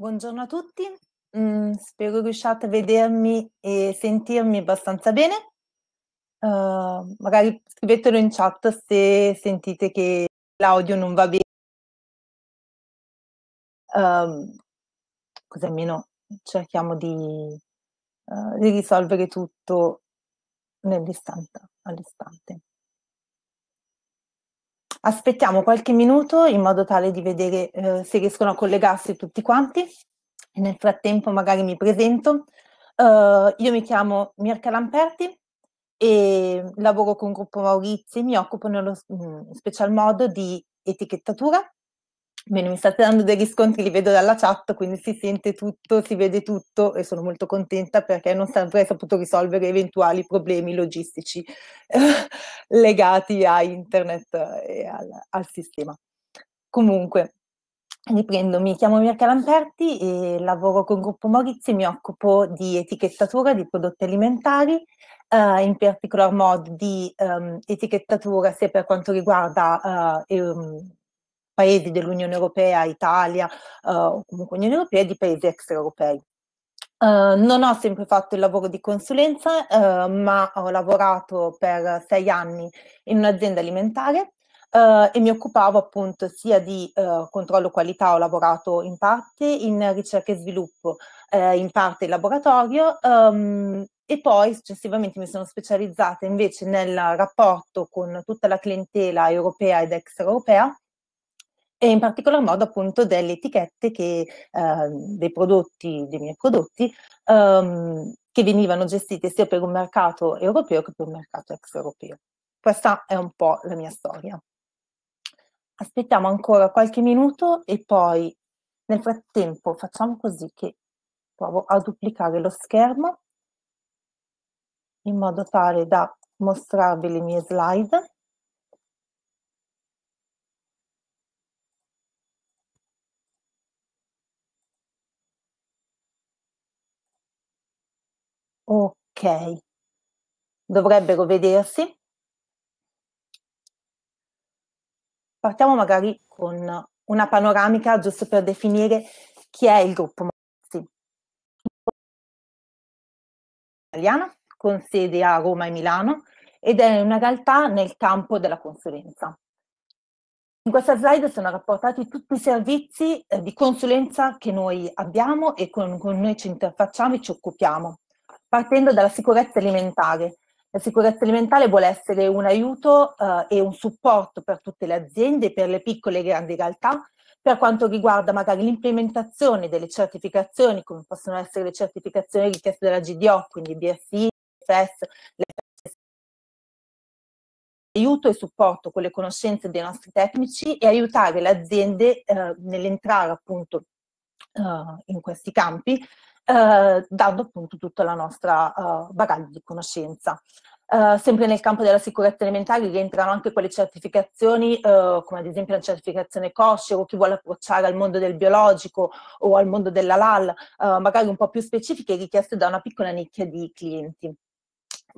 Buongiorno a tutti, mm, spero riusciate a vedermi e sentirmi abbastanza bene. Uh, magari scrivetelo in chat se sentite che l'audio non va bene. Uh, ehm, così almeno cerchiamo di, uh, di risolvere tutto nell'istante, all'istante. Aspettiamo qualche minuto in modo tale di vedere eh, se riescono a collegarsi tutti quanti. E nel frattempo magari mi presento. Uh, io mi chiamo Mirka Lamperti e lavoro con Gruppo Maurizi, mi occupo nello in mm, special modo di etichettatura Bene, mi state dando dei riscontri, li vedo dalla chat, quindi si sente tutto, si vede tutto e sono molto contenta perché non avrei saputo risolvere eventuali problemi logistici eh, legati a internet e al, al sistema. Comunque, Riprendo, mi chiamo Mirka Lamperti e lavoro con Gruppo Morizzi, mi occupo di etichettatura di prodotti alimentari, eh, in particolar modo di um, etichettatura sia per quanto riguarda uh, um, paesi dell'Unione Europea, Italia eh, o comunque Unione Europea e di paesi extraeuropei. Uh, non ho sempre fatto il lavoro di consulenza, uh, ma ho lavorato per sei anni in un'azienda alimentare uh, e mi occupavo appunto sia di controllo qualità, ho lavorato in parte in ricerca e sviluppo, in parte in laboratorio um, e poi successivamente mi sono specializzata invece nel rapporto con tutta la clientela europea ed extraeuropea e in particolar modo appunto delle etichette che, eh, dei prodotti, dei miei prodotti, ehm, che venivano gestite sia per un mercato europeo che per un mercato extraeuropeo. Questa è un po' la mia storia. Aspettiamo ancora qualche minuto e poi nel frattempo facciamo così che provo a duplicare lo schermo in modo tale da mostrarvi le mie slide. Ok, dovrebbero vedersi. Partiamo magari con una panoramica giusto per definire chi è il gruppo Morozzi. Italiana, con sede a Roma e Milano ed è una realtà nel campo della consulenza. In questa slide sono rapportati tutti i servizi eh, di consulenza che noi abbiamo e con, cui noi ci interfacciamo e ci occupiamo partendo dalla sicurezza alimentare. La sicurezza alimentare vuole essere un aiuto eh, e un supporto per tutte le aziende, per le piccole e grandi realtà, per quanto riguarda magari l'implementazione delle certificazioni, come possono essere le certificazioni richieste dalla GDO, quindi BSI, FES, le aiuto e supporto con le conoscenze dei nostri tecnici e aiutare le aziende eh, nell'entrare appunto eh, in questi campi eh, dando appunto tutto il nostro eh, bagaglio di conoscenza. Eh, sempre nel campo della sicurezza alimentare rientrano anche quelle certificazioni, eh, come ad esempio la certificazione COSCE o chi vuole approcciare al mondo del biologico o al mondo della LAL, eh, magari un po' più specifiche richieste da una piccola nicchia di clienti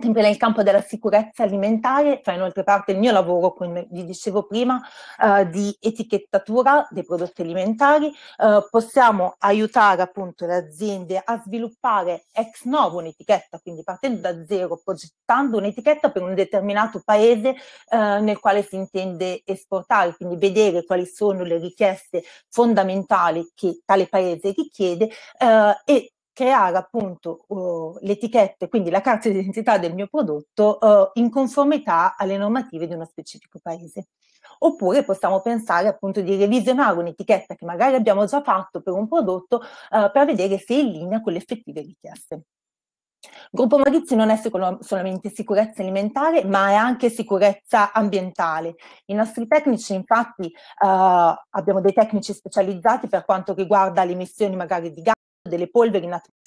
sempre nel campo della sicurezza alimentare, fa inoltre parte il mio lavoro, come vi dicevo prima, eh, di etichettatura dei prodotti alimentari. Eh, possiamo aiutare appunto le aziende a sviluppare ex novo un'etichetta, quindi partendo da zero, progettando un'etichetta per un determinato paese eh, nel quale si intende esportare, quindi vedere quali sono le richieste fondamentali che tale paese richiede eh, e creare appunto uh, l'etichetta, quindi la carta d'identità del mio prodotto uh, in conformità alle normative di uno specifico paese. Oppure possiamo pensare appunto di revisionare un'etichetta che magari abbiamo già fatto per un prodotto uh, per vedere se è in linea con le effettive richieste. Gruppo Magizzi non è solamente sicurezza alimentare, ma è anche sicurezza ambientale. I nostri tecnici, infatti, eh, abbiamo dei tecnici specializzati per quanto riguarda le emissioni magari di gas delle polveri in atmosfera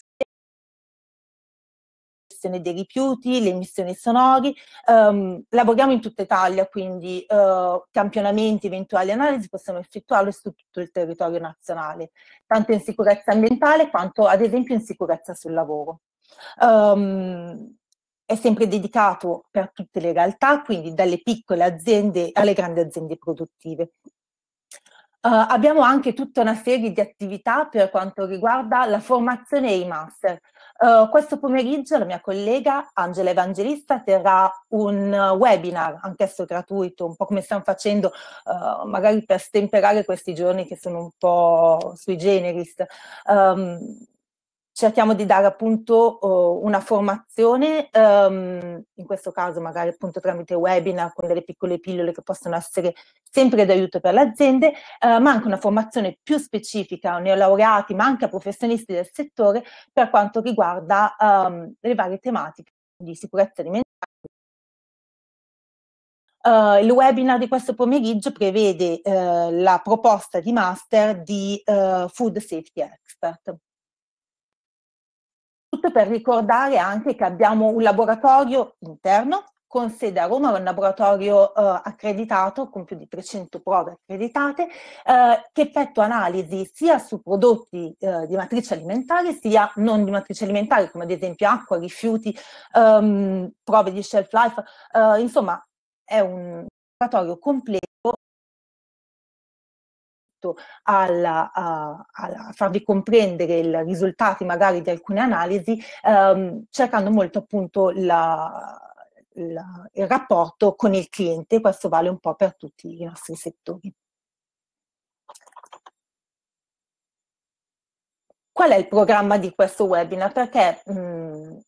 dei rifiuti, le emissioni sonori. Um, lavoriamo in tutta Italia, quindi uh, campionamenti, eventuali analisi possiamo effettuarle su tutto il territorio nazionale, tanto in sicurezza ambientale quanto ad esempio in sicurezza sul lavoro. Um, è sempre dedicato per tutte le realtà, quindi dalle piccole aziende alle grandi aziende produttive. Uh, abbiamo anche tutta una serie di attività per quanto riguarda la formazione e i master. Uh, questo pomeriggio la mia collega Angela Evangelista terrà un webinar, anch'esso gratuito, un po' come stiamo facendo, uh, magari per stemperare questi giorni che sono un po' sui generis. Um, cerchiamo di dare appunto oh, una formazione, um, in questo caso magari appunto tramite webinar con delle piccole pillole che possono essere sempre d'aiuto per le aziende, uh, ma anche una formazione più specifica a neolaureati, ma anche a professionisti del settore per quanto riguarda um, le varie tematiche di sicurezza alimentare. Uh, il webinar di questo pomeriggio prevede uh, la proposta di master di Food Safety Expert. Tutto per ricordare anche che abbiamo un laboratorio interno con sede a Roma, un laboratorio eh, accreditato con più di 300 prove accreditate, eh, che effettua analisi sia su prodotti eh, di matrice alimentare sia non di matrice alimentare, come ad esempio acqua, rifiuti, ehm, prove di shelf life, eh, insomma è un laboratorio completo rispetto alla, a, a farvi comprendere i risultati magari di alcune analisi, ehm, cercando molto appunto la, la, il rapporto con il cliente, questo vale un po' per tutti i nostri settori. Qual è il programma di questo webinar? Perché mh, mhmm,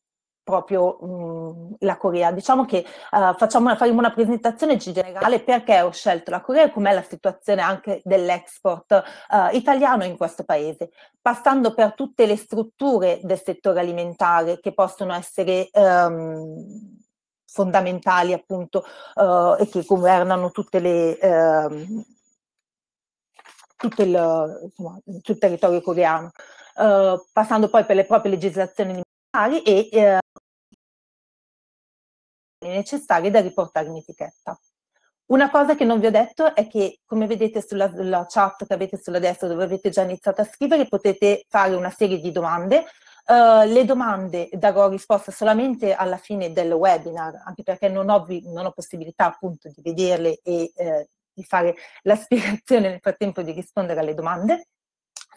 proprio mh, mhmm, la Corea. Diciamo che uh, facciamo, faremo una presentazione generale perché ho scelto la Corea e com'è la situazione anche dell'export uh, italiano in questo paese, passando per tutte le strutture del settore alimentare che possono essere um, fondamentali appunto uh, e che governano tutte le... Ehm, tutto il, insomma, il, territorio coreano, passando poi per le proprie legislazioni alimentari e necessarie da riportare in etichetta. Una cosa che non vi ho detto è che, come vedete sulla, sulla chat che avete sulla destra dove avete già iniziato a scrivere, potete fare una serie di domande. Uh, le domande darò risposta solamente alla fine del webinar, anche perché non ho, non ho possibilità appunto di vederle e eh, di fare la spiegazione nel frattempo di rispondere alle domande.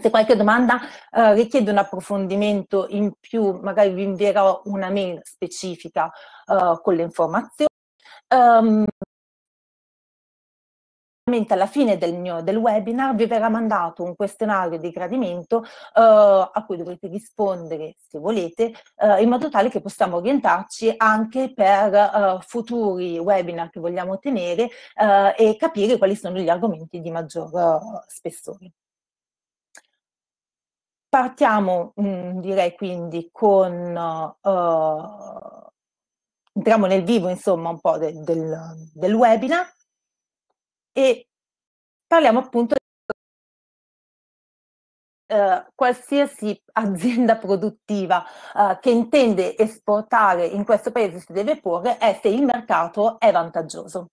Se qualche domanda eh, richiede un approfondimento in più, magari vi invierò una mail specifica eh, con le informazioni. Um, alla fine del, mio, del, webinar vi verrà mandato un questionario di gradimento eh, a cui dovrete rispondere se volete eh, in modo tale che possiamo orientarci anche per eh, futuri webinar che vogliamo tenere eh, e capire quali sono gli argomenti di maggior eh, spessore. Partiamo, mm, direi quindi, con uh, entriamo nel vivo, insomma, un po' de, del, del, webinar e parliamo appunto di uh, qualsiasi azienda produttiva uh, che intende esportare in questo paese si deve porre è se il mercato è vantaggioso.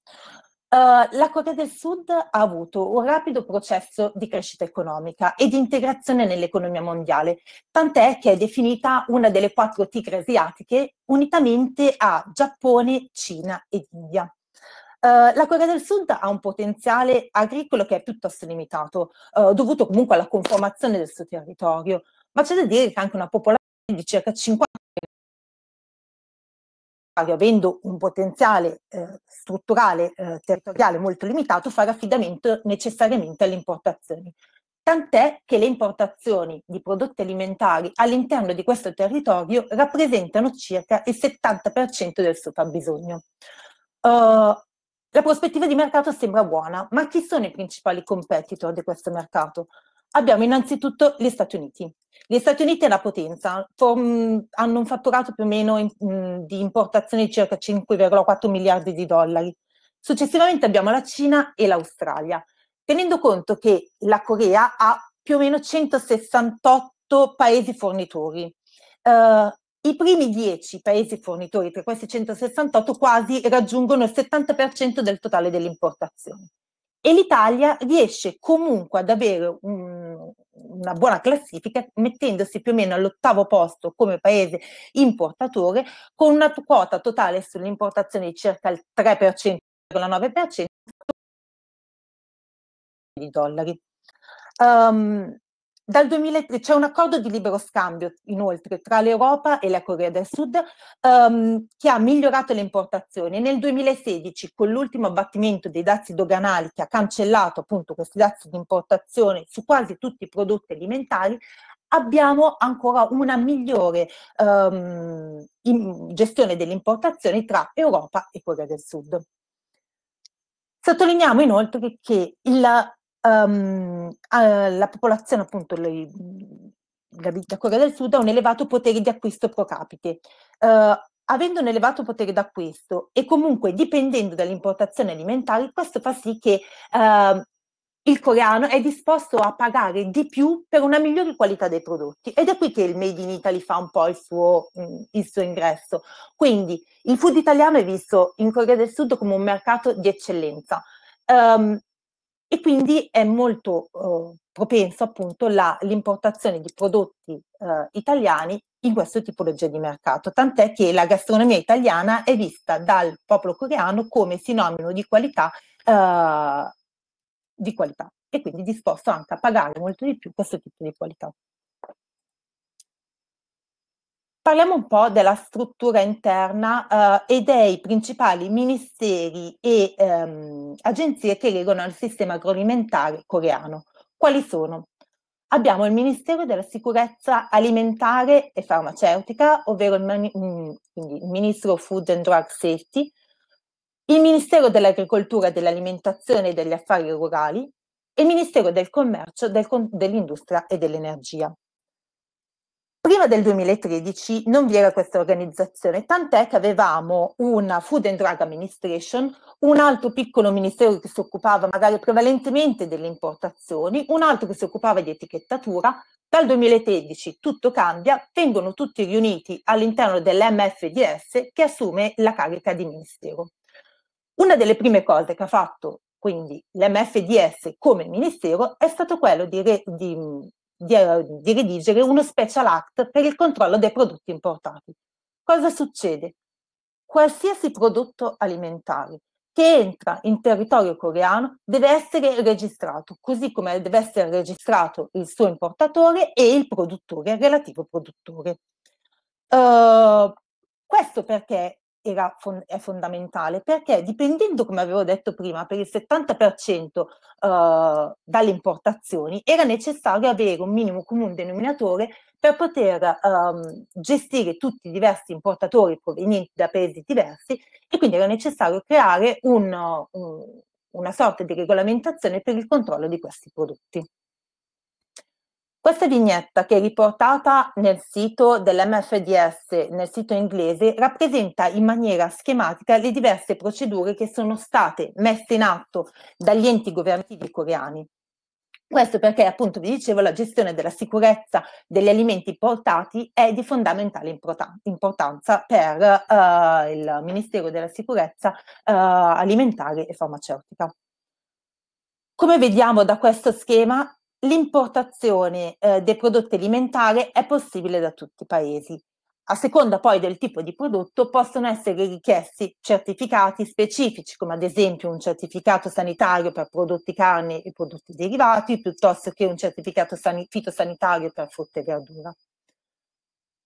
Eh, la Corea del Sud ha avuto un rapido processo di crescita economica e di integrazione nell'economia mondiale, tant'è che è definita una delle quattro tigre asiatiche unitamente a Giappone, Cina ed India. Uh, la Corea del Sud ha un potenziale agricolo che è piuttosto limitato, uh, dovuto comunque alla conformazione del suo territorio, ma c'è da dire che anche una popolazione di circa 50 avendo un potenziale eh, strutturale eh, territoriale molto limitato, fare affidamento necessariamente alle importazioni. Tant'è che le importazioni di prodotti alimentari all'interno di questo territorio rappresentano circa il 70% del soprabbisogno. Uh, eh, la prospettiva di mercato sembra buona, ma chi sono i principali competitor di questo mercato? abbiamo innanzitutto gli Stati Uniti. Gli Stati Uniti è una potenza, form, hanno un fatturato più o meno in, mh, di importazione di circa 5,4 miliardi di dollari. Successivamente abbiamo la Cina e l'Australia, tenendo conto che la Corea ha più o meno 168 paesi fornitori. Uh, i primi 10 paesi fornitori, tra questi 168, quasi raggiungono il 70% del totale delle importazioni e l'Italia riesce comunque ad avere un, una buona classifica, mettendosi più o meno all'ottavo posto come paese importatore, con una quota totale sull'importazione di circa il 3,9% di dollari. Um, dal 2003 c'è un accordo di libero scambio inoltre tra l'Europa e la Corea del Sud um, che ha migliorato le importazioni. Nel 2016, con l'ultimo abbattimento dei dazi doganali che ha cancellato appunto questi dazi di importazione su quasi tutti i prodotti alimentari, abbiamo ancora una migliore um, gestione delle importazioni tra Europa e Corea del Sud. Sottolineiamo inoltre che il um, la popolazione, appunto, le, la Corea del Sud ha un elevato potere di acquisto pro capite. Uh, ehm, avendo un elevato potere d'acquisto e comunque dipendendo dall'importazione alimentare, questo fa sì che uh, il coreano è disposto a pagare di più per una migliore qualità dei prodotti ed è qui che il Made in Italy fa un po' il suo, mh, mm, il suo ingresso. Quindi il food italiano è visto in Corea del Sud come un mercato di eccellenza. Um, e quindi è molto eh, propenso appunto la, l'importazione di prodotti eh, italiani in questo tipologia di mercato, tant'è che la gastronomia italiana è vista dal popolo coreano come sinonimo di qualità, eh, di qualità e quindi disposto anche a pagare molto di più questo tipo di qualità. Parliamo un po' della struttura interna eh, e dei principali ministeri e ehm, agenzie che regolano il sistema agroalimentare coreano. Quali sono? Abbiamo il Ministero della Sicurezza Alimentare e Farmaceutica, ovvero il, mani- mm, il Ministro Food and Drug Safety, il Ministero dell'Agricoltura, dell'Alimentazione e degli Affari Rurali, e il Ministero del Commercio, del, dell'Industria e dell'Energia. Prima del 2013 non vi era questa organizzazione, tant'è che avevamo una Food and Drug Administration, un altro piccolo ministero che si occupava magari prevalentemente delle importazioni, un altro che si occupava di etichettatura. Dal 2013 tutto cambia, vengono tutti riuniti all'interno dell'MFDS che assume la carica di ministero. Una delle prime cose che ha fatto quindi l'MFDS come ministero è stato quello di, re, di di, eh, di redigere uno special act per il controllo dei prodotti importati. Cosa succede? Qualsiasi prodotto alimentare che entra in territorio coreano deve essere registrato, così come deve essere registrato il suo importatore e il produttore, il relativo produttore. Uh, questo perché era, è fondamentale perché dipendendo, come avevo detto prima, per il 70% uh, dalle importazioni, era necessario avere un minimo comune denominatore per poter um, gestire tutti i diversi importatori provenienti da paesi diversi e quindi era necessario creare un, un, una sorta di regolamentazione per il controllo di questi prodotti. Questa vignetta, che è riportata nel sito dell'MFDS, nel sito inglese, rappresenta in maniera schematica le diverse procedure che sono state messe in atto dagli enti governativi coreani. Questo perché, appunto, vi dicevo, la gestione della sicurezza degli alimenti importati è di fondamentale importanza per uh, il Ministero della Sicurezza uh, alimentare e farmaceutica. Come vediamo da questo schema, l'importazione eh, dei prodotti alimentari è possibile da tutti i paesi. A seconda poi del tipo di prodotto possono essere richiesti certificati specifici, come ad esempio un certificato sanitario per prodotti carne e prodotti derivati, piuttosto che un certificato san- fitosanitario per frutta e verdura.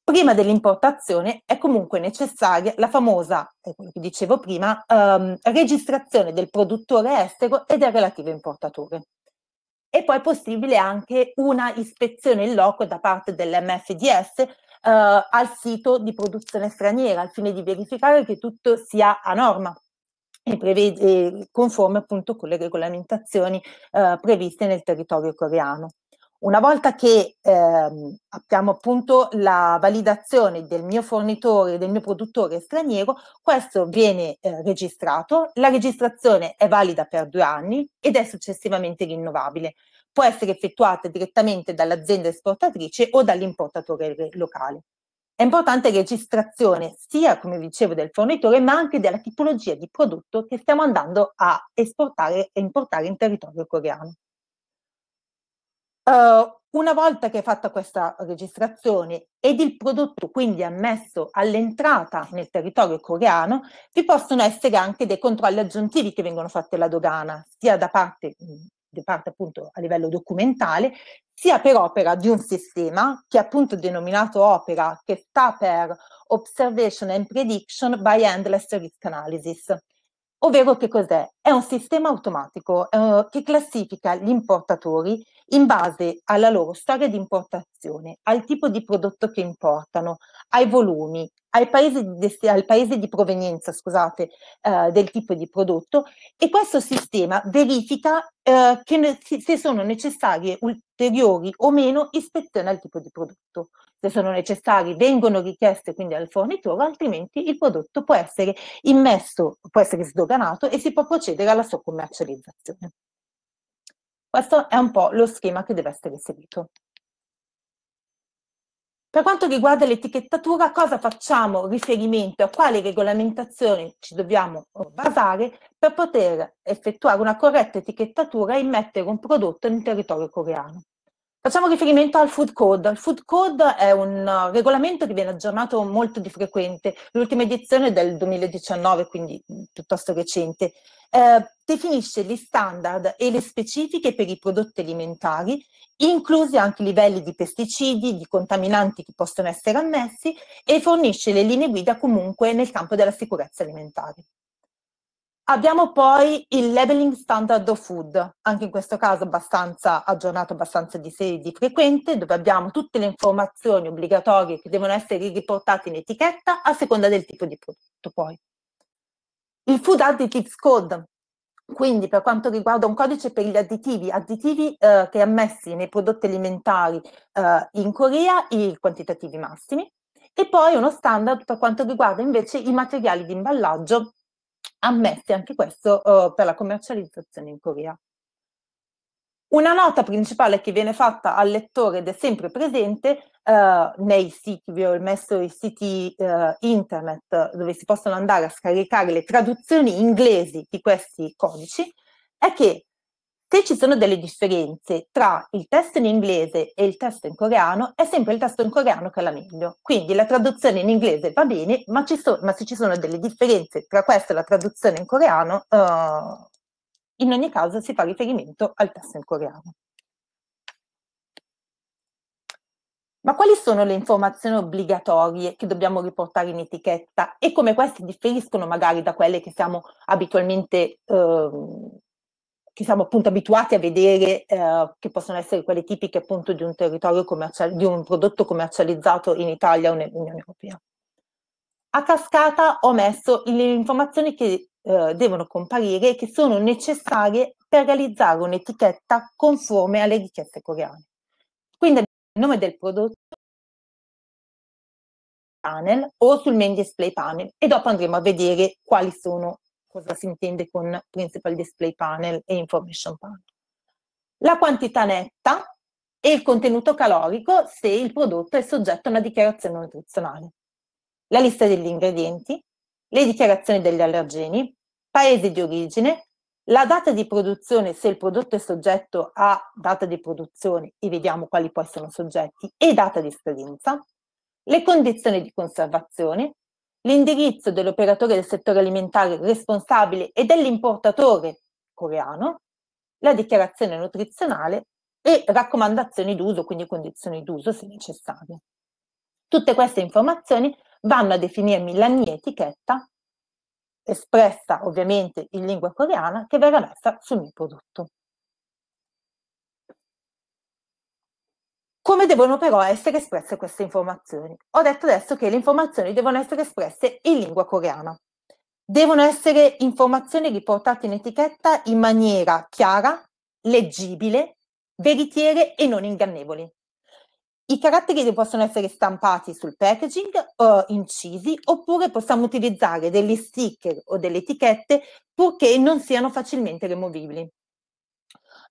Prima dell'importazione è comunque necessaria la famosa, eh, quello che dicevo prima, ehm, registrazione del produttore estero e del relativo importatore e poi è possibile anche una ispezione in loco da parte dell'MFDS Uh, eh, al sito di produzione straniera al fine di verificare che tutto sia a norma e, prevede, e conforme appunto con le regolamentazioni uh, previste nel territorio coreano. Una volta che ehm, abbiamo appunto la validazione del mio fornitore, del mio produttore straniero, questo viene eh, registrato, la registrazione è valida per due anni ed è successivamente rinnovabile. Può essere effettuata direttamente dall'azienda esportatrice o dall'importatore locale. È importante registrazione sia, come dicevo, del fornitore, ma anche della tipologia di prodotto che stiamo andando a esportare e importare in territorio coreano. Uh, una volta che è fatta questa registrazione ed il prodotto quindi ammesso all'entrata nel territorio coreano, vi possono essere anche dei controlli aggiuntivi che vengono fatti alla dogana, sia da parte mhmm, di parte appunto a livello documentale, sia per opera di un sistema che è appunto denominato opera che sta per Observation and Prediction by Endless Risk Analysis. Ovvero che cos'è? è un sistema automatico eh, che classifica gli importatori in base alla loro storia di importazione, al tipo di prodotto che importano, ai volumi, ai paesi di dest- al paese di provenienza scusate, eh, del tipo di prodotto e questo sistema verifica eh, che ne- se sono necessarie ulteriori o meno ispezioni al tipo di prodotto. Se sono necessarie vengono richieste quindi al fornitore, altrimenti il prodotto può essere immesso, può essere sdoganato e si può procedere procedere alla sua commercializzazione. Questo è un po' lo schema che deve essere seguito. Per quanto riguarda l'etichettatura, a cosa facciamo riferimento, a quali regolamentazioni ci dobbiamo eh, basare per poter effettuare una corretta etichettatura e mettere un prodotto nel territorio coreano? Facciamo riferimento al food code. Il food code è un uh, regolamento che viene aggiornato molto di frequente. L'ultima edizione è del 2019, quindi mm, piuttosto recente. Eh, definisce gli standard e le specifiche per i prodotti alimentari, inclusi anche i livelli di pesticidi, di contaminanti che possono essere ammessi e fornisce le linee guida comunque nel campo della sicurezza alimentare. Abbiamo poi il labeling standard of food, anche in questo caso abbastanza aggiornato, abbastanza di serie di frequente, dove abbiamo tutte le informazioni obbligatorie che devono essere riportate in etichetta a seconda del tipo di prodotto poi. Il Food Additives Code, quindi per quanto riguarda un codice per gli additivi, additivi eh, che ammessi nei prodotti alimentari eh, in Corea, i quantitativi massimi, e poi uno standard per quanto riguarda invece i materiali di imballaggio ammessi anche questo eh, per la commercializzazione in Corea. Una nota principale che viene fatta al lettore ed è sempre presente eh, nei siti, vi ho messo i siti eh, internet eh, dove si possono andare a scaricare le traduzioni inglesi di questi codici, è che se ci sono delle differenze tra il testo in inglese e il testo in coreano, è sempre il testo in coreano che è la meglio. Quindi la traduzione in inglese va bene, ma, so, ma se ci sono delle differenze tra questo e la traduzione in coreano, uh, in ogni caso si fa riferimento al testo in coreano. Ma quali sono le informazioni obbligatorie che dobbiamo riportare in etichetta e come queste differiscono magari da quelle che siamo abitualmente eh, che siamo appunto abituati a vedere, eh, che possono essere quelle tipiche appunto di un territorio commerciale, di un prodotto commercializzato in Italia o nell'Unione Europea. A cascata ho messo le informazioni che eh, devono comparire e che sono necessarie per realizzare un'etichetta conforme alle richieste coreane. Quindi il nome del prodotto panel o sul main display panel e dopo andremo a vedere quali sono cosa si intende con Principal Display Panel e Information Panel. La quantità netta e il contenuto calorico se il prodotto è soggetto a una dichiarazione nutrizionale. La lista degli ingredienti, le dichiarazioni degli allergeni, paese di origine, la data di produzione se il prodotto è soggetto a data di produzione e vediamo quali poi sono soggetti e data di scadenza, le condizioni di conservazione, l'indirizzo dell'operatore del settore alimentare responsabile e dell'importatore coreano, la dichiarazione nutrizionale e raccomandazioni d'uso, quindi condizioni d'uso se necessario. Tutte queste informazioni vanno a definirmi la mia etichetta, espressa ovviamente in lingua coreana, che verrà messa sul mio prodotto. come devono però essere espresse queste informazioni? Ho detto adesso che le informazioni devono essere espresse in lingua coreana. Devono essere informazioni riportate in etichetta in maniera chiara, leggibile, veritiere e non ingannevoli. I caratteri possono essere stampati sul packaging o incisi, oppure possiamo utilizzare degli sticker o delle etichette purché non siano facilmente removibili.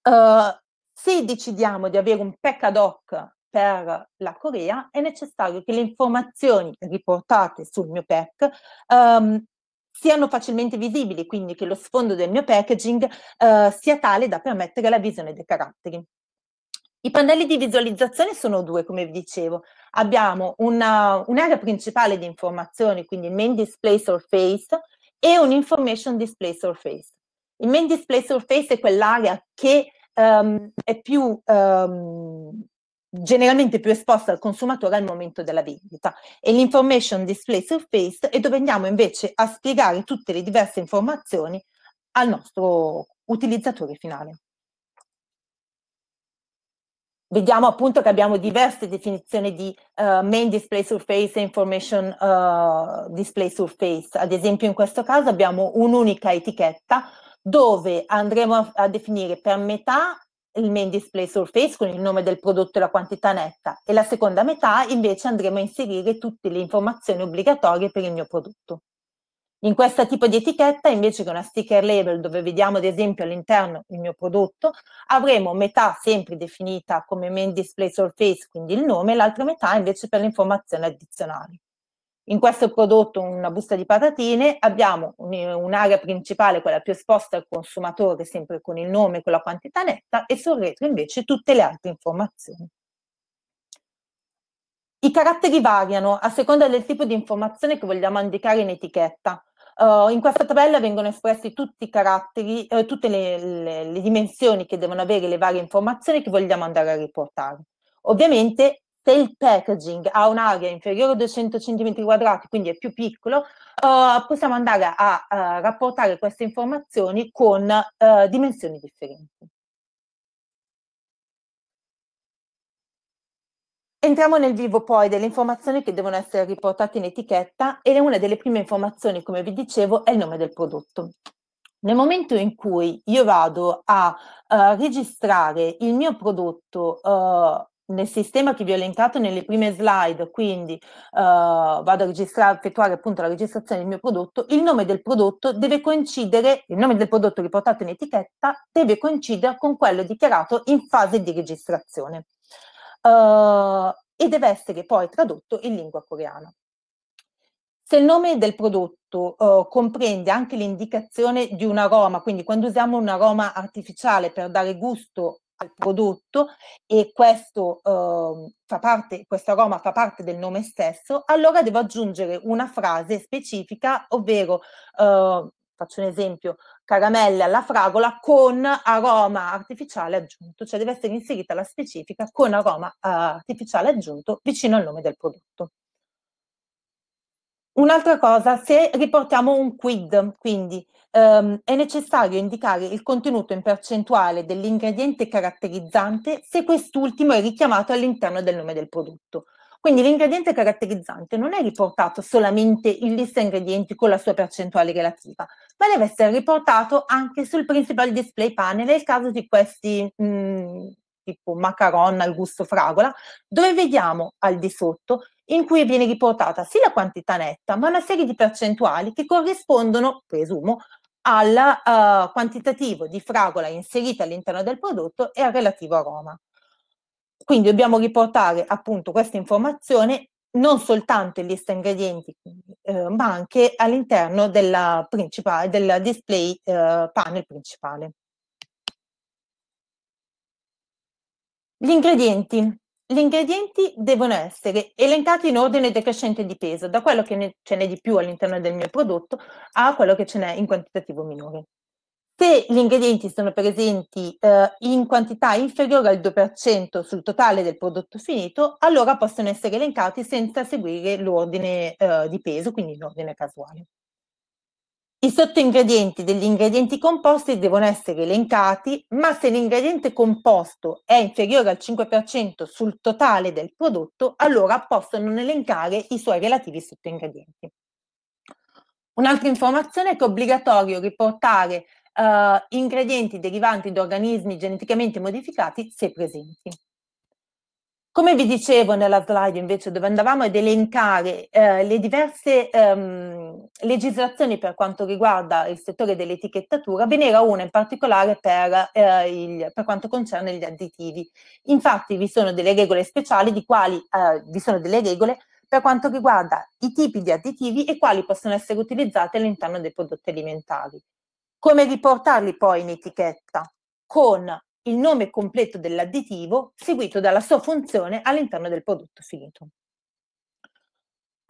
Uh, se decidiamo di avere un PEC ad hoc per la Corea, è necessario che le informazioni riportate sul mio PEC um, siano facilmente visibili, quindi che lo sfondo del mio packaging uh, sia tale da permettere la visione dei caratteri. I pannelli di visualizzazione sono due, come vi dicevo. Abbiamo una, un'area principale di informazioni, quindi il main display surface e un information display surface. Il main display surface è quell'area che um, è più um, generalmente più esposta al consumatore al momento della vendita e l'information display surface è dove andiamo invece a spiegare tutte le diverse informazioni al nostro utilizzatore finale. Vediamo appunto che abbiamo diverse definizioni di uh, main display surface e information uh, display surface. Ad esempio in questo caso abbiamo un'unica etichetta dove andremo a, a definire per metà il main display surface con il nome del prodotto e la quantità netta e la seconda metà invece andremo a inserire tutte le informazioni obbligatorie per il mio prodotto. In questo tipo di etichetta, invece che una sticker label dove vediamo ad esempio all'interno il mio prodotto, avremo metà sempre definita come main display surface, quindi il nome, e l'altra metà invece per le informazioni addizionali. In questo prodotto, una busta di patatine, abbiamo un'area principale, quella più esposta al consumatore, sempre con il nome, e con la quantità netta, e sul retro invece tutte le altre informazioni. I caratteri variano a seconda del tipo di informazione che vogliamo indicare in etichetta. Uh, in questa tabella vengono espressi tutti i caratteri, eh, tutte le, le, le dimensioni che devono avere le varie informazioni che vogliamo andare a riportare. Ovviamente se il packaging ha un'area inferiore a 200 cm2, quindi è più piccolo, uh, possiamo andare a uh, rapportare queste informazioni con uh, dimensioni differenti. Entriamo nel vivo poi delle informazioni che devono essere riportate in etichetta e una delle prime informazioni, come vi dicevo, è il nome del prodotto. Nel momento in cui io vado a uh, registrare il mio prodotto uh, nel sistema che vi ho elencato nelle prime slide, quindi eh, vado a registrare, effettuare appunto la registrazione del mio prodotto, il nome del prodotto deve coincidere, il nome del prodotto riportato in etichetta deve coincidere con quello dichiarato in fase di registrazione eh, e deve essere poi tradotto in lingua coreana. Se il nome del prodotto eh, comprende anche l'indicazione di un aroma, quindi quando usiamo un aroma artificiale per dare gusto al prodotto e questo, eh, fa parte, questo aroma fa parte del nome stesso, allora devo aggiungere una frase specifica, ovvero eh, faccio un esempio, caramelle alla fragola con aroma artificiale aggiunto, cioè deve essere inserita la specifica con aroma eh, artificiale aggiunto vicino al nome del prodotto. Un'altra cosa, se riportiamo un quid, quindi ehm, è necessario indicare il contenuto in percentuale dell'ingrediente caratterizzante se quest'ultimo è richiamato all'interno del nome del prodotto. Quindi l'ingrediente caratterizzante non è riportato solamente in lista ingredienti con la sua percentuale relativa, ma deve essere riportato anche sul principal display panel nel caso di questi mh, mm, tipo macaron al gusto fragola, dove vediamo al di sotto in cui viene riportata sì la quantità netta, ma una serie di percentuali che corrispondono, presumo, al uh, quantitativo di fragola inserita all'interno del prodotto e al relativo aroma. Quindi dobbiamo riportare appunto questa informazione non soltanto in lista ingredienti, eh, ma anche all'interno del display eh, panel principale. Gli ingredienti gli ingredienti devono essere elencati in ordine decrescente di peso, da quello che ne, ce n'è di più all'interno del mio prodotto a quello che ce n'è in quantitativo minore. Se gli ingredienti sono presenti eh, in quantità inferiore al 2% sul totale del prodotto finito, allora possono essere elencati senza seguire l'ordine eh, di peso, quindi l'ordine casuale. I sottoingredienti degli ingredienti composti devono essere elencati, ma se l'ingrediente composto è inferiore al 5% sul totale del prodotto, allora possono non elencare i suoi relativi sottoingredienti. Un'altra informazione è che è obbligatorio riportare eh, ingredienti derivanti da organismi geneticamente modificati se presenti. Come vi dicevo nella slide invece dove andavamo ad elencare eh, le diverse ehm, legislazioni per quanto riguarda il settore dell'etichettatura, ve n'era una in particolare per, eh, il, per, quanto concerne gli additivi. Infatti vi sono delle regole speciali di quali eh, vi sono delle regole per quanto riguarda i tipi di additivi e quali possono essere utilizzati all'interno dei prodotti alimentari. Come riportarli poi in etichetta? Con il nome completo dell'additivo seguito dalla sua funzione all'interno del prodotto finito.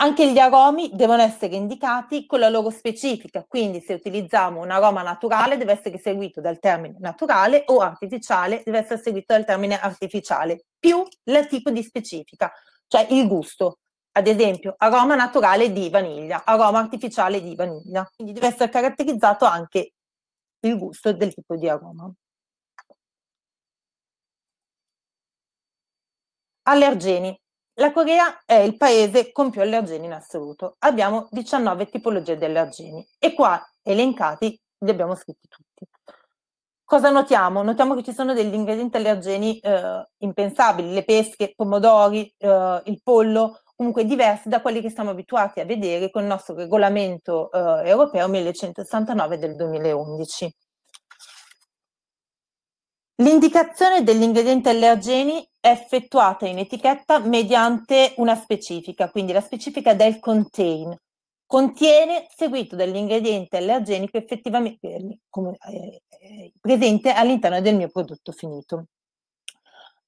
Anche gli aromi devono essere indicati con la loro specifica, quindi se utilizziamo un aroma naturale deve essere seguito dal termine naturale o artificiale deve essere seguito dal termine artificiale, più il tipo di specifica, cioè il gusto. Ad esempio, aroma naturale di vaniglia, aroma artificiale di vaniglia. Quindi deve essere caratterizzato anche il gusto del tipo di aroma. Allergeni. La Corea è il paese con più allergeni in assoluto. Abbiamo 19 tipologie di allergeni e qua elencati li abbiamo scritti tutti. Cosa notiamo? Notiamo che ci sono degli ingredienti allergeni eh, impensabili, le pesche, i pomodori, eh, il pollo, comunque diversi da quelli che siamo abituati a vedere con il nostro regolamento eh, europeo 1169 del 2011. L'indicazione degli ingredienti allergeni è effettuata in etichetta mediante una specifica, quindi la specifica del contain. Contiene seguito dall'ingrediente allergenico effettivamente eh, eh, eh, presente all'interno del mio prodotto finito.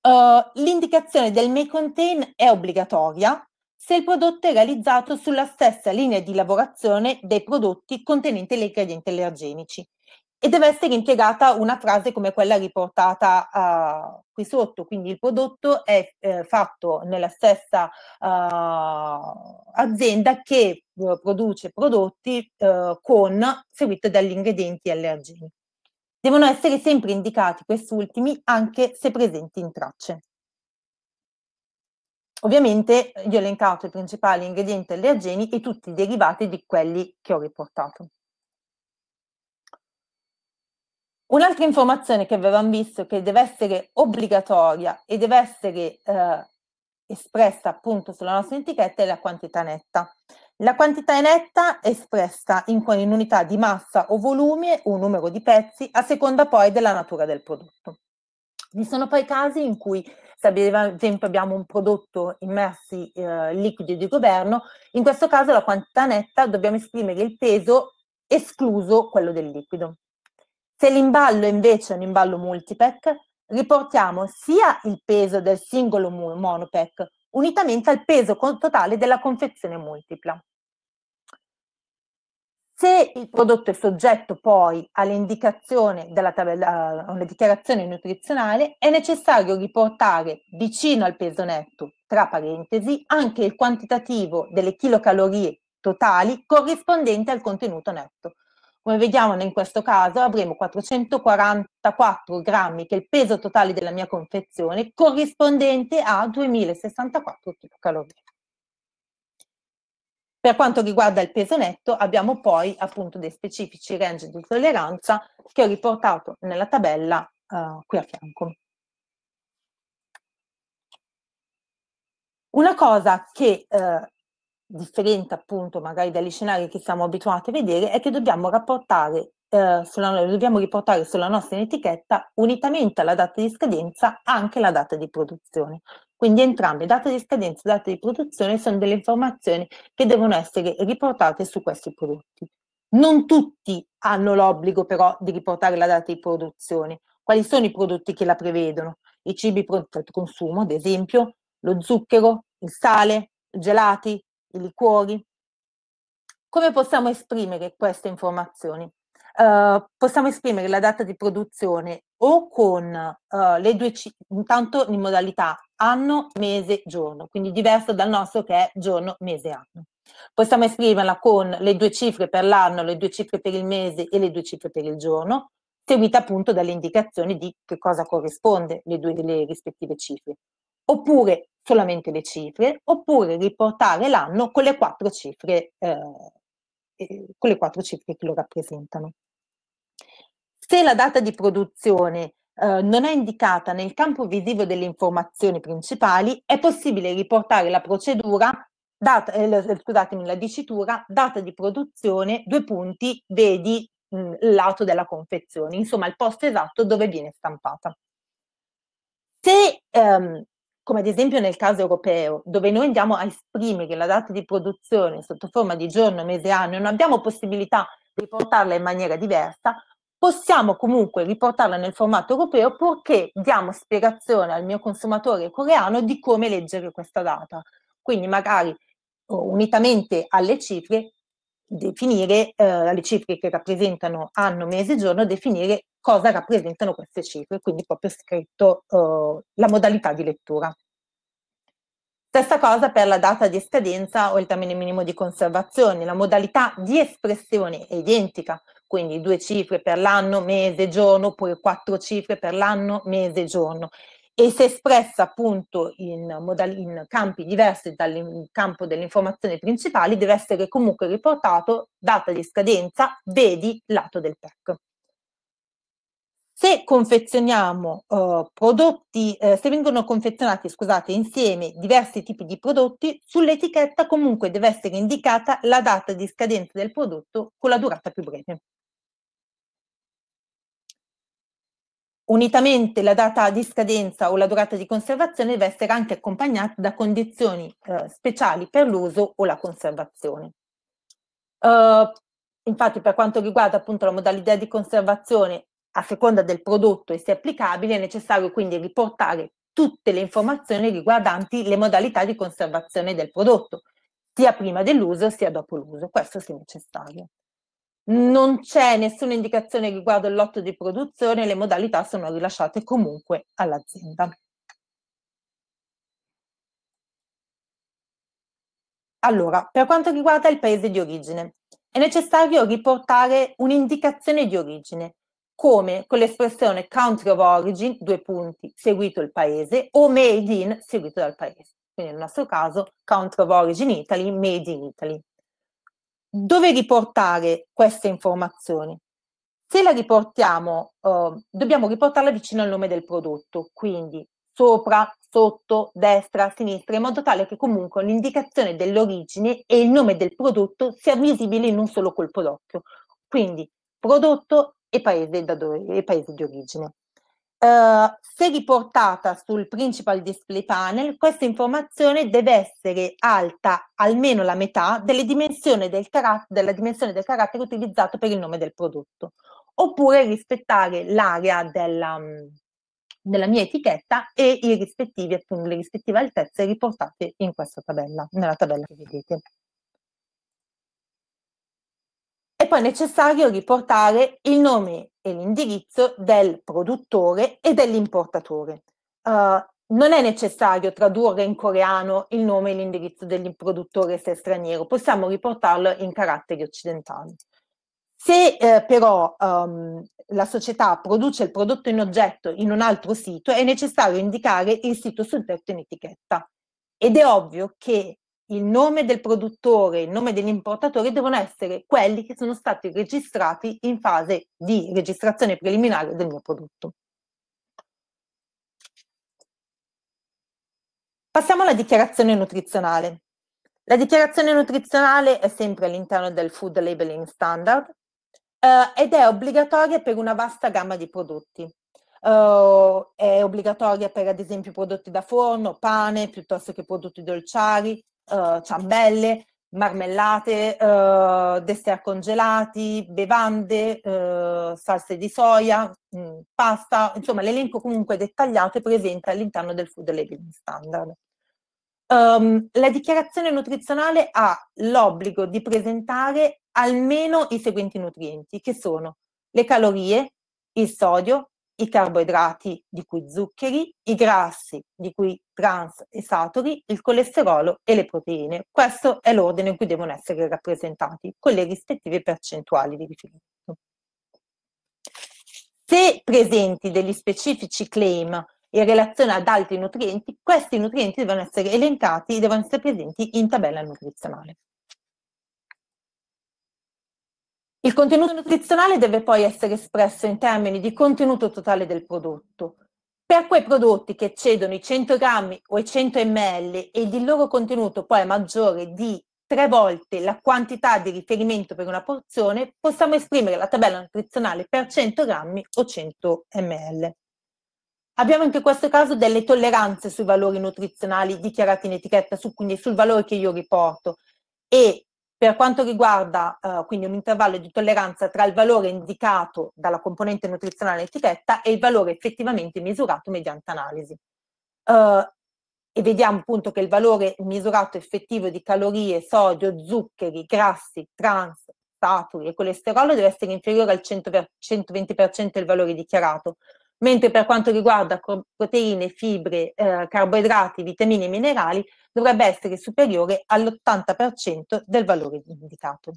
Uh, l'indicazione del may contain è obbligatoria se il prodotto è realizzato sulla stessa linea di lavorazione dei prodotti contenenti gli ingredienti allergenici e deve essere impiegata una frase come quella riportata uh, qui sotto, quindi il prodotto è eh, fatto nella stessa uh, azienda che eh, produce prodotti eh, con seguito dagli ingredienti allergeni. Devono essere sempre indicati questi ultimi anche se presenti in tracce. Ovviamente gli ho elencato i principali ingredienti allergeni e tutti i derivati di quelli che ho riportato. Un'altra informazione che avevamo visto che deve essere obbligatoria e deve essere eh, espressa appunto sulla nostra etichetta è la quantità netta. La quantità netta è espressa in, in unità di massa o volume o numero di pezzi, a seconda poi della natura del prodotto. Vi sono poi casi in cui, se ad esempio abbiamo un prodotto immersi eh, liquidi di governo, in questo caso la quantità netta dobbiamo esprimere il peso escluso quello del liquido. Se l'imballo invece è un imballo multipack, riportiamo sia il peso del singolo monopack unitamente al peso totale della confezione multipla. Se il prodotto è soggetto poi all'indicazione della tabella, una dichiarazione nutrizionale, è necessario riportare vicino al peso netto, tra parentesi, anche il quantitativo delle chilocalorie totali corrispondente al contenuto netto. Come vediamo in questo caso avremo 444 grammi, che è il peso totale della mia confezione, corrispondente a 2064 kcal. Per quanto riguarda il peso netto, abbiamo poi appunto dei specifici range di tolleranza che ho riportato nella tabella uh, qui a fianco. Una cosa che eh, differente appunto magari dagli scenari che siamo abituati a vedere, è che dobbiamo rapportare eh, sulla, dobbiamo riportare sulla nostra etichetta unitamente alla data di scadenza anche la data di produzione. Quindi entrambe, data di scadenza e data di produzione, sono delle informazioni che devono essere riportate su questi prodotti. Non tutti hanno l'obbligo però di riportare la data di produzione. Quali sono i prodotti che la prevedono? I cibi pronti al consumo, ad esempio, lo zucchero, il sale, gelati, i liquori. Come possiamo esprimere queste informazioni? Uh, possiamo esprimere la data di produzione o con uh, le due c- intanto in modalità anno, mese, giorno, quindi diverso dal nostro che è giorno, mese, anno. Possiamo esprimerla con le due cifre per l'anno, le due cifre per il mese e le due cifre per il giorno, seguita appunto dalle indicazioni di che cosa corrisponde le due le rispettive cifre. Oppure solamente le cifre, oppure riportare l'anno con le quattro cifre, eh, con le quattro cifre che lo rappresentano. Se la data di produzione eh, non è indicata nel campo visivo delle informazioni principali, è possibile riportare la procedura, data, eh, scusatemi, la dicitura, data di produzione, due punti, vedi mm, il lato della confezione, insomma il posto esatto dove viene stampata. Se ehm, come ad esempio nel caso europeo, dove noi andiamo a esprimere la data di produzione sotto forma di giorno, mese, anno, e non abbiamo possibilità di riportarla in maniera diversa, possiamo comunque riportarla nel formato europeo purché diamo spiegazione al mio consumatore coreano di come leggere questa data. Quindi magari unitamente alle cifre definire eh, le cifre che rappresentano anno, mese, giorno, definire cosa rappresentano queste cifre, quindi proprio scritto eh, la modalità di lettura. Stessa cosa per la data di scadenza o il termine minimo di conservazione, la modalità di espressione è identica, quindi due cifre per l'anno, mese, giorno, oppure quattro cifre per l'anno, mese, giorno e si è espressa appunto in, modal- in campi diversi dal campo delle informazioni principali, deve essere comunque riportato data di scadenza, vedi lato del PEC. Se confezioniamo eh, prodotti, eh, se vengono confezionati, scusate, insieme diversi tipi di prodotti, sull'etichetta comunque deve essere indicata la data di scadenza del prodotto con la durata più breve. Unitamente la data di scadenza o la durata di conservazione deve essere anche accompagnata da condizioni eh, speciali per l'uso o la conservazione. Uh, infatti per quanto riguarda appunto la modalità di conservazione a seconda del prodotto e se applicabile è necessario quindi riportare tutte le informazioni riguardanti le modalità di conservazione del prodotto, sia prima dell'uso sia dopo l'uso, questo se necessario non c'è nessuna indicazione riguardo il lotto di produzione, le modalità sono rilasciate comunque all'azienda. Allora, per quanto riguarda il paese di origine, è necessario riportare un'indicazione di origine, come con l'espressione country of origin, due punti, seguito il paese, o made in, seguito dal paese. Quindi nel nostro caso, country of origin Italy, made in Italy dove riportare queste informazioni? Se la riportiamo, eh, dobbiamo riportarla vicino al nome del prodotto, quindi sopra, sotto, destra, sinistra, in modo tale che comunque l'indicazione dell'origine e il nome del prodotto sia visibile in un solo colpo d'occhio. Quindi prodotto e paese, da dove, e paese di origine. Eh, se riportata sul principal display panel, questa informazione deve essere alta almeno la metà delle dimensioni del della dimensione del carattere utilizzato per il nome del prodotto, oppure rispettare l'area della, mm, della, mia etichetta e appunto, le rispettive altezze riportate in questa tabella, nella tabella che vedete. tempo è necessario riportare il nome e l'indirizzo del produttore e dell'importatore. Uh, non è necessario tradurre in coreano il nome e l'indirizzo del produttore se è straniero, possiamo riportarlo in caratteri occidentali. Se eh, però um, la società produce il prodotto in oggetto in un altro sito, è necessario indicare il sito sul tetto in etichetta. Ed è ovvio che il nome del produttore, il nome dell'importatore devono essere quelli che sono stati registrati in fase di registrazione preliminare del mio prodotto. Passiamo alla dichiarazione nutrizionale. La dichiarazione nutrizionale è sempre all'interno del Food Labeling Standard eh, ed è obbligatoria per una vasta gamma di prodotti. Uh, è obbligatoria per ad esempio prodotti da forno, pane, piuttosto che prodotti dolciari, eh, ciambelle, marmellate, eh, dessert congelati, bevande, eh, salse di soia, mh, mm, pasta, insomma l'elenco comunque dettagliato è presente all'interno del Food Labeling Standard. Um, la dichiarazione nutrizionale ha l'obbligo di presentare almeno i seguenti nutrienti, che sono le calorie, il sodio, i carboidrati, di cui zuccheri, i grassi, di cui trans e saturi, il colesterolo e le proteine. Questo è l'ordine in cui devono essere rappresentati, con le rispettive percentuali di riferimento. Se presenti degli specifici claim in relazione ad altri nutrienti, questi nutrienti devono essere elencati e devono essere presenti in tabella nutrizionale. Il contenuto nutrizionale deve poi essere espresso in termini di contenuto totale del prodotto. Per quei prodotti che eccedono i 100 grammi o i 100 ml e il loro contenuto poi è maggiore di tre volte la quantità di riferimento per una porzione, possiamo esprimere la tabella nutrizionale per 100 grammi o 100 ml. Abbiamo anche in questo caso delle tolleranze sui valori nutrizionali dichiarati in etichetta, su, quindi sul valore che io riporto e per quanto riguarda eh, quindi un intervallo di tolleranza tra il valore indicato dalla componente nutrizionale etichetta e il valore effettivamente misurato mediante analisi. Uh, e vediamo appunto che il valore misurato effettivo di calorie, sodio, zuccheri, grassi, trans, saturi e colesterolo deve essere inferiore al 100, 120% del valore dichiarato, mentre per quanto riguarda proteine, fibre, eh, carboidrati, vitamine e minerali dovrebbe essere superiore all'80% del valore indicato.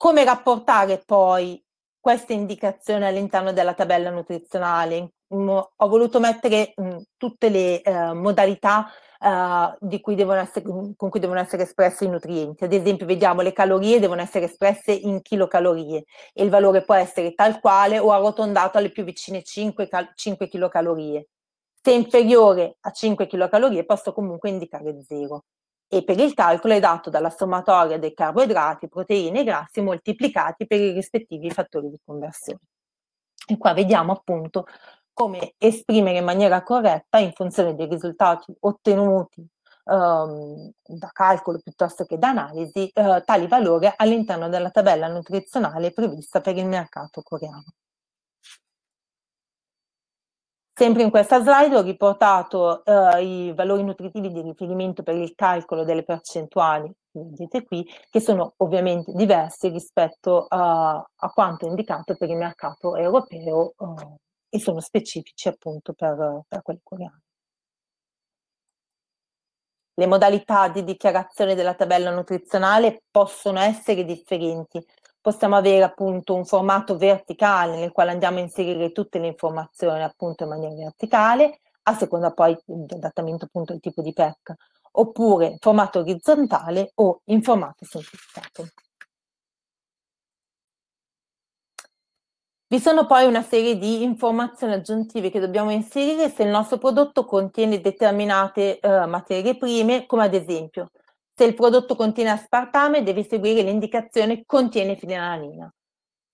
Come rapportare poi queste indicazioni all'interno della tabella nutrizionale? Mm, ho voluto mettere mm, tutte le eh, modalità eh, cui essere, mm, con cui devono essere espresse i nutrienti. Ad esempio, vediamo le calorie devono essere espresse in chilocalorie e il valore può essere tal quale o arrotondato alle più vicine 5, cal- 5 kilocalorie. Se inferiore a 5 kcal posso comunque indicare 0. E per il calcolo è dato dalla sommatoria dei carboidrati, proteine e grassi moltiplicati per i rispettivi fattori di conversione. E qua vediamo appunto come esprimere in maniera corretta in funzione dei risultati ottenuti ehm, da calcolo piuttosto che da analisi eh, tali valori all'interno della tabella nutrizionale prevista per il mercato coreano. Sempre in questa slide ho riportato eh, i valori nutritivi di riferimento per il calcolo delle percentuali, vedete qui, che sono ovviamente diversi rispetto a, a quanto indicato per il mercato europeo eh, e sono specifici appunto per, per quelli coreani. Le modalità di dichiarazione della tabella nutrizionale possono essere differenti possiamo avere appunto un formato verticale nel quale andiamo a inserire tutte le informazioni appunto in maniera verticale, a seconda poi dell'adattamento appunto del tipo di PEC, oppure in formato orizzontale o in formato semplificato. Vi sono poi una serie di informazioni aggiuntive che dobbiamo inserire se il nostro prodotto contiene determinate eh, materie prime, come ad esempio se il prodotto contiene aspartame, devi seguire l'indicazione contiene fenilalanina.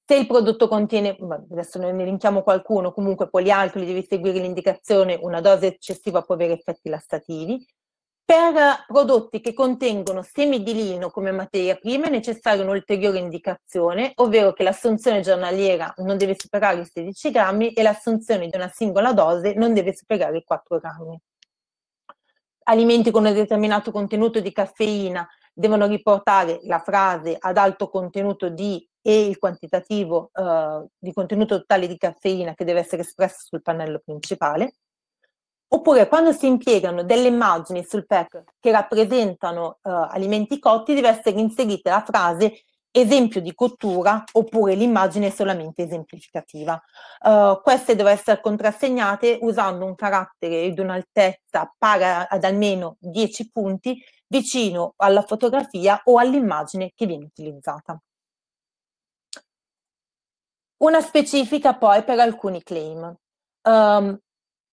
Se il prodotto contiene, adesso ne elenchiamo qualcuno, comunque polialcoli, devi seguire l'indicazione una dose eccessiva può avere effetti lassativi. Per prodotti che contengono semi di lino come materia prima è necessaria un'ulteriore indicazione, ovvero che l'assunzione giornaliera non deve superare i 16 grammi e l'assunzione di una singola dose non deve superare i 4 grammi alimenti con un determinato contenuto di caffeina devono riportare la frase ad alto contenuto di e il quantitativo eh, di contenuto totale di caffeina che deve essere espresso sul pannello principale. Oppure quando si impiegano delle immagini sul pack che rappresentano eh, alimenti cotti, deve essere inserita la frase esempio di cottura oppure l'immagine solamente esemplificativa. Uh, queste devono essere contrassegnate usando un carattere ed un'altezza pari ad almeno 10 punti vicino alla fotografia o all'immagine che viene utilizzata. Una specifica poi per alcuni claim. Um,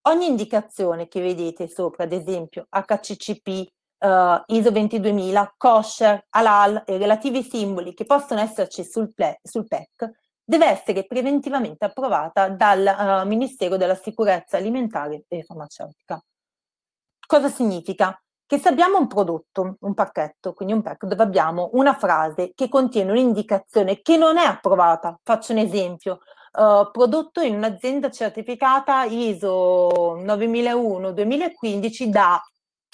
ogni indicazione che vedete sopra, ad esempio HCCP uh, ISO 22000, kosher, halal e relativi simboli che possono esserci sul, ple- sul PEC, deve essere preventivamente approvata dal uh, Ministero della Sicurezza Alimentare e Farmaceutica. Cosa significa? Che se abbiamo un prodotto, un pacchetto, quindi un PEC, dove abbiamo una frase che contiene un'indicazione che non è approvata, faccio un esempio, Uh, prodotto in un'azienda certificata ISO 9001-2015 da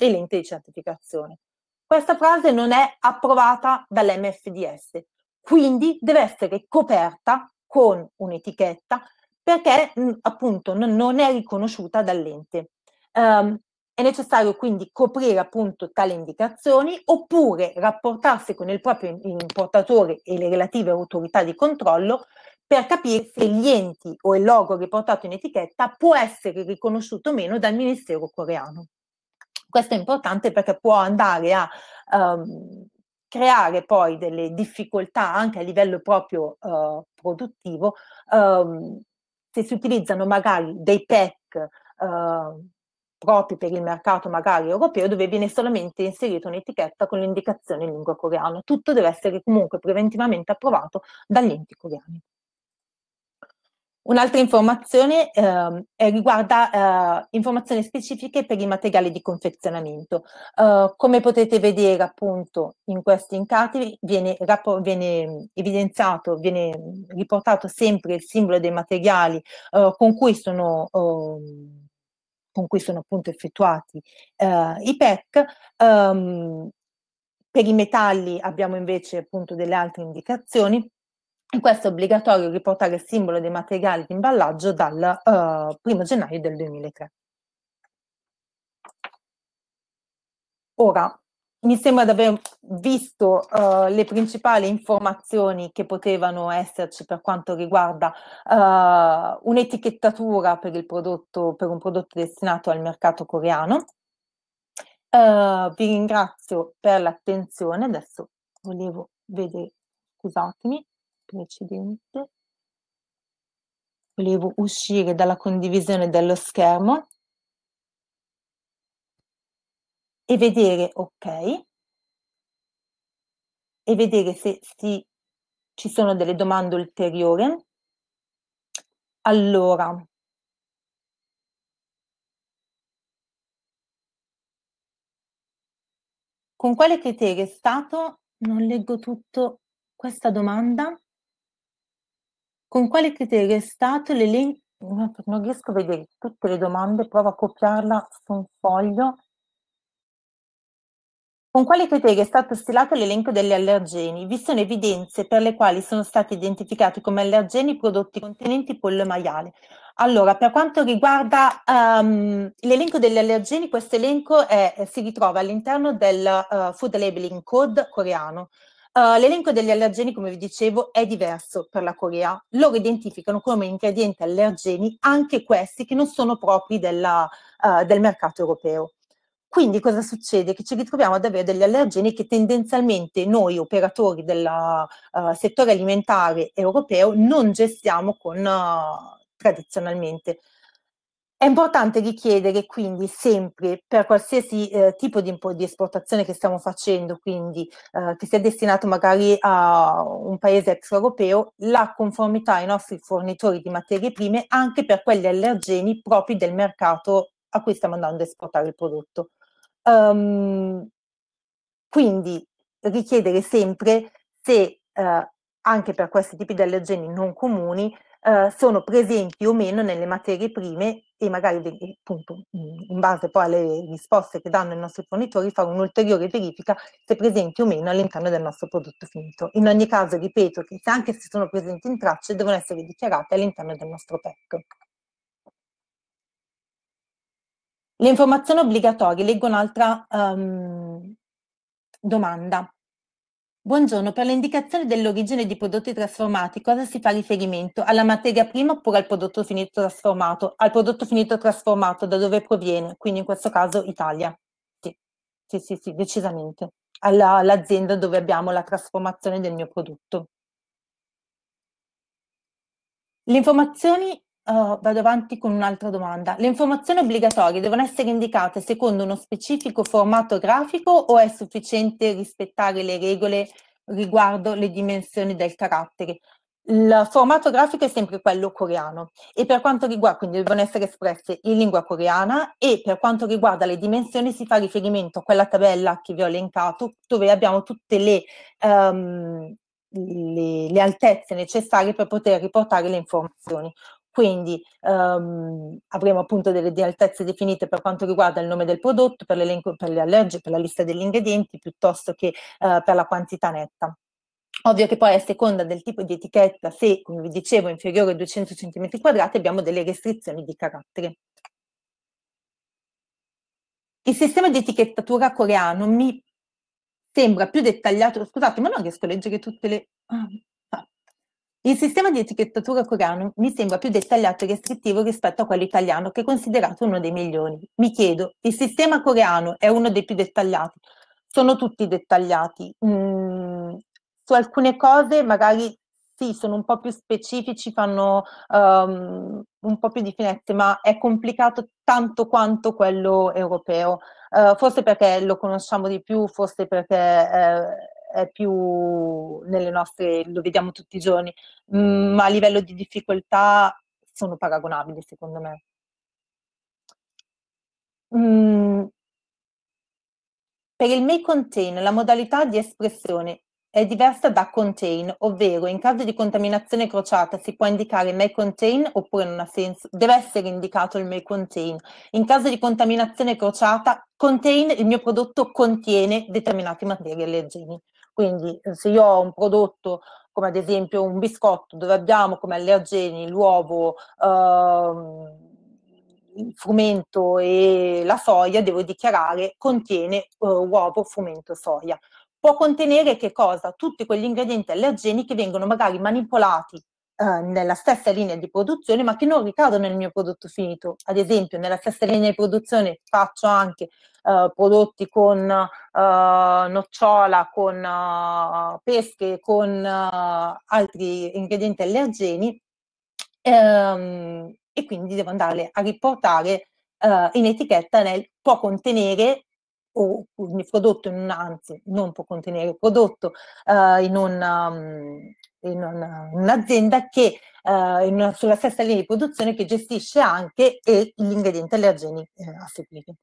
l'ente di certificazione. Questa frase non è approvata dall'MFDS, quindi deve essere coperta con un'etichetta perché mh, appunto non, non è riconosciuta dall'ente. Um, è necessario quindi coprire appunto tali indicazioni oppure rapportarsi con il proprio importatore e le relative autorità di controllo per capire se gli enti o il logo riportato in etichetta può essere riconosciuto o meno dal Ministero coreano. Questo è importante perché può andare a um, creare poi delle difficoltà anche a livello proprio uh, produttivo um, se si utilizzano magari dei PEC uh, proprio per il mercato magari europeo dove viene solamente inserita un'etichetta con l'indicazione in lingua coreana. Tutto deve essere comunque preventivamente approvato dagli enti coreani. Un'altra informazione eh, riguarda eh, informazioni specifiche per i materiali di confezionamento. Eh, come potete vedere appunto in questi incarti viene, viene evidenziato, viene riportato sempre il simbolo dei materiali eh, con cui sono ehm, con cui sono appunto effettuati eh, i PEC. Um, per i metalli abbiamo invece appunto delle altre indicazioni e questo è obbligatorio riportare il simbolo dei materiali di imballaggio dal uh, eh, 1 gennaio del 2003. Ora, mi sembra di aver visto uh, le principali informazioni che potevano esserci per quanto riguarda uh, un'etichettatura per, prodotto, per, un prodotto destinato al mercato coreano. Uh, vi ringrazio per l'attenzione. Adesso volevo vedere, scusatemi precedente, volevo uscire dalla condivisione dello schermo e vedere ok e vedere se si, ci sono delle domande ulteriori. Allora, con quale criterio è stato, non leggo tutto questa domanda, con quale criterio è stato l'elenco? Non riesco a vedere tutte le domande, provo a copiarla su un foglio. Con quale criterio è stato stilato l'elenco degli allergeni? Vi sono evidenze per le quali sono stati identificati come allergeni prodotti contenenti pollo e maiale. Allora, per quanto riguarda um, l'elenco degli allergeni, questo elenco è, si ritrova all'interno del uh, Food Labeling Code coreano. Eh, l'elenco degli allergeni, come vi dicevo, è diverso per la Corea. Loro identificano come ingredienti allergeni anche questi che non sono propri della, uh, del mercato europeo. Quindi cosa succede? Che ci ritroviamo ad avere degli allergeni che tendenzialmente noi operatori del uh, eh, settore alimentare europeo non gestiamo con, uh, tradizionalmente. È importante richiedere quindi sempre per qualsiasi eh, tipo di, di, esportazione che stiamo facendo, quindi eh, che sia destinato magari a un paese extraeuropeo, la conformità ai nostri fornitori di materie prime anche per quegli allergeni propri del mercato a cui stiamo andando a esportare il prodotto. Um, quindi richiedere sempre se eh, anche per questi tipi di allergeni non comuni eh, sono presenti o meno nelle materie prime e magari eh, appunto mm, in base poi alle risposte che danno i nostri fornitori fare un'ulteriore verifica se presenti o meno all'interno del nostro prodotto finito. In ogni caso ripeto che se anche se sono presenti in tracce devono essere dichiarate all'interno del nostro PEC. Le informazioni obbligatorie, leggo un'altra um, domanda. Buongiorno, per l'indicazione dell'origine di prodotti trasformati cosa si fa riferimento? Alla materia prima oppure al prodotto finito trasformato? Al prodotto finito trasformato da dove proviene? Quindi in questo caso Italia. Sì, sì, sì, sì decisamente. All'azienda dove abbiamo la trasformazione del mio prodotto. Le informazioni Uh, vado avanti con un'altra domanda. Le informazioni obbligatorie devono essere indicate secondo uno specifico formato grafico o è sufficiente rispettare le regole riguardo le dimensioni del carattere? Il formato grafico è sempre quello coreano e per quanto riguarda, quindi devono essere espresse in lingua coreana e per quanto riguarda le dimensioni si fa riferimento a quella tabella che vi ho elencato dove abbiamo tutte le, um, le, le altezze necessarie per poter riportare le informazioni. Quindi ehm, avremo appunto delle altezze definite per quanto riguarda il nome del prodotto, per, l'elenco, per, allergie, per la lista degli ingredienti, piuttosto che eh, per la quantità netta. Ovvio che poi a seconda del tipo di etichetta, se come vi dicevo inferiore a 200 cm2, abbiamo delle restrizioni di carattere. Il sistema di etichettatura coreano mi sembra più dettagliato, scusate ma non riesco a leggere tutte le... Ah, il sistema di etichettatura coreano mi sembra più dettagliato e restrittivo rispetto a quello italiano, che è considerato uno dei migliori. Mi chiedo, il sistema coreano è uno dei più dettagliati? Sono tutti dettagliati. Mm, su alcune cose magari sì, sono un po' più specifici, fanno um, un po' più di finezze, ma è complicato tanto quanto quello europeo. Uh, forse perché lo conosciamo di più, forse perché... Eh, eh, più nelle nostre, lo vediamo tutti i giorni, mm, ma a livello di difficoltà sono paragonabili secondo me. Mm, per il may contain la modalità di espressione è diversa da contain, ovvero in caso di contaminazione crociata si può indicare may contain oppure non ha senso, deve essere indicato il may contain. In caso di contaminazione crociata, contain, il mio prodotto contiene determinati materiali leggeri. Quindi eh, se io ho un prodotto come ad esempio un biscotto dove abbiamo come allergeni l'uovo, ehm, il frumento e la soia, devo dichiarare contiene eh, uovo, frumento, soia. Può contenere che cosa? Tutti quegli ingredienti allergeni che vengono magari manipolati Ehm, nella stessa linea di produzione ma che non ricadono nel mio prodotto finito. Ad esempio nella stessa linea di produzione faccio anche eh, prodotti con eh, nocciola, con ehm, pesche, con ehm, altri ingredienti allergeni ehm, e quindi devo andare a riportare in etichetta nel può contenere o un prodotto in un, anzi non può contenere il prodotto uh, in un um, in, una, in un'azienda che eh, in una, sulla stessa linea di produzione che gestisce anche e gli ingredienti allergeni eh, assorbiti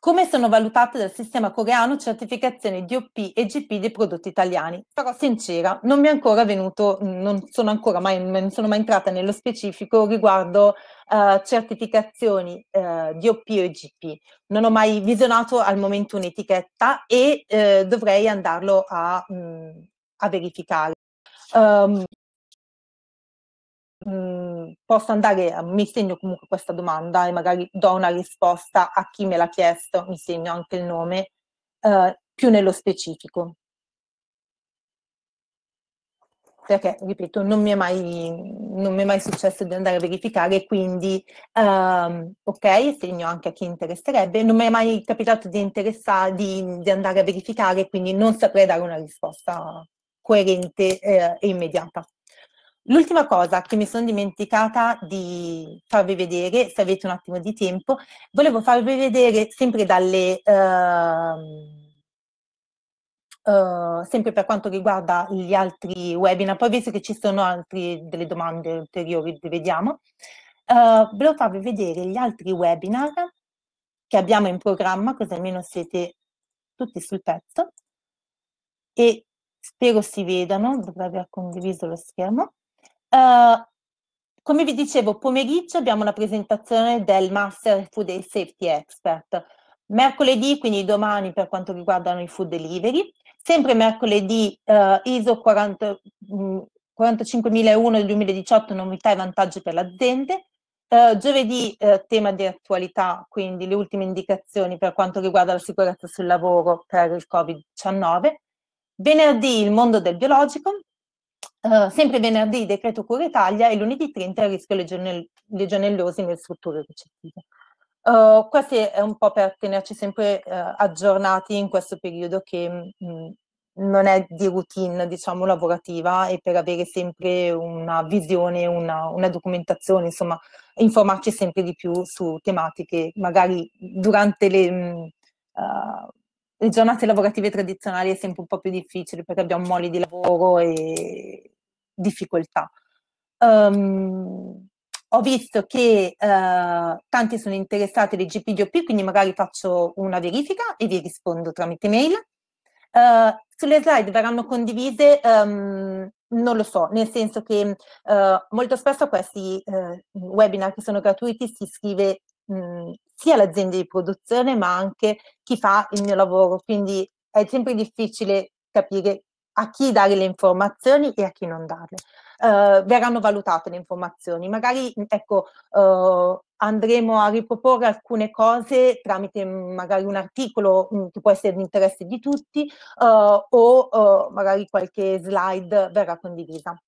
come sono valutate dal sistema coreano certificazioni DOP e GP dei prodotti italiani. Però sincera, non mi è ancora venuto, non sono ancora mai, non sono mai entrata nello specifico riguardo uh, certificazioni uh, eh, DOP e GP. Non ho mai visionato al momento un'etichetta e uh, dovrei andarlo a, mh, mm, a verificare. Um, Mhmm, posso andare, mi segno comunque questa domanda e magari do una risposta a chi me l'ha chiesto, mi segno anche il nome, eh, più nello specifico. Perché, ripeto, non mi è mai, non mi è mai successo di andare a verificare, quindi ehm, ok, segno anche a chi interesserebbe, non mi è mai capitato di, di, di andare a verificare, quindi non saprei dare una risposta coerente eh, e immediata. L'ultima cosa che mi sono dimenticata di farvi vedere, se avete un attimo di tempo, volevo farvi vedere sempre dalle... Uh, uh, sempre per quanto riguarda gli altri webinar, poi visto che ci sono altre delle domande ulteriori, le vediamo, uh, volevo farvi vedere gli altri webinar che abbiamo in programma, così almeno siete tutti sul pezzo, e spero si vedano, dovrei aver condiviso lo schermo. Uh, come vi dicevo, pomeriggio abbiamo la presentazione del Master Food and Safety Expert. Mercoledì, quindi domani per quanto riguardano i food delivery, sempre mercoledì uh, ISO 45001 mm, del 2018, novità e vantaggi per l'azienda. Uh, giovedì uh, tema di attualità, quindi le ultime indicazioni per quanto riguarda la sicurezza sul lavoro per il Covid-19. Venerdì il mondo del biologico, eh, sempre venerdì decreto cura Italia e lunedì 30 il rischio legionell- legionellosi nelle strutture ricettive. Uh, eh, questo è un po' per tenerci sempre uh, aggiornati in questo periodo che mh, mm, non è di routine, diciamo, lavorativa e per avere sempre una visione, una, una, documentazione, insomma, informarci sempre di più su tematiche, magari durante le, mh, mm, le giornate lavorative tradizionali è sempre un po' più difficile perché abbiamo moli di lavoro e difficoltà. Um, ho visto che uh, tanti sono interessati dei GPDOP, quindi magari faccio una verifica e vi rispondo tramite mail. Uh, sulle slide verranno condivise, um, non lo so, nel senso che uh, molto spesso a questi webinar che sono gratuiti si scrive mm, sia l'azienda di produzione ma anche chi fa il mio lavoro, quindi è sempre difficile capire a chi dare le informazioni e a chi non darle. Uh, verranno valutate le informazioni, magari ecco, uh, andremo a riproporre alcune cose tramite mm, magari un articolo mh, mm, che può essere di interesse di tutti uh, o magari qualche slide verrà condivisa.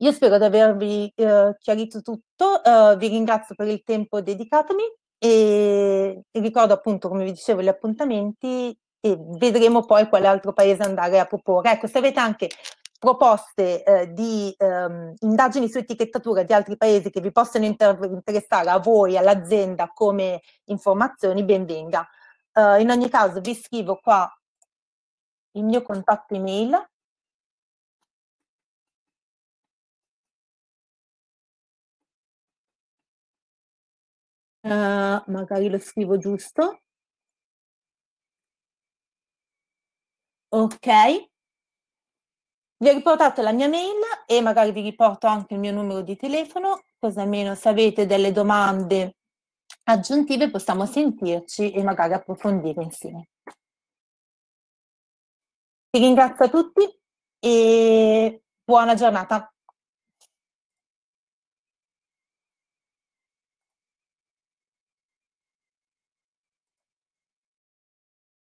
Io spero di avervi chiarito tutto, vi ringrazio per il tempo dedicatomi e ricordo appunto, come vi dicevo, gli appuntamenti e vedremo poi quale altro paese andare a proporre. Ecco, se avete anche proposte eh, di ehm, indagini su etichettatura di altri paesi che vi possano inter- interessare a voi, all'azienda come informazioni, benvenga Uh, eh, in ogni caso vi scrivo qua il mio contatto email Uh, magari lo scrivo giusto. Ok. Vi ho riportato la mia mail e magari vi riporto anche il mio numero di telefono, così almeno se avete delle domande aggiuntive possiamo sentirci e magari approfondire insieme. Vi ringrazio a tutti e buona giornata.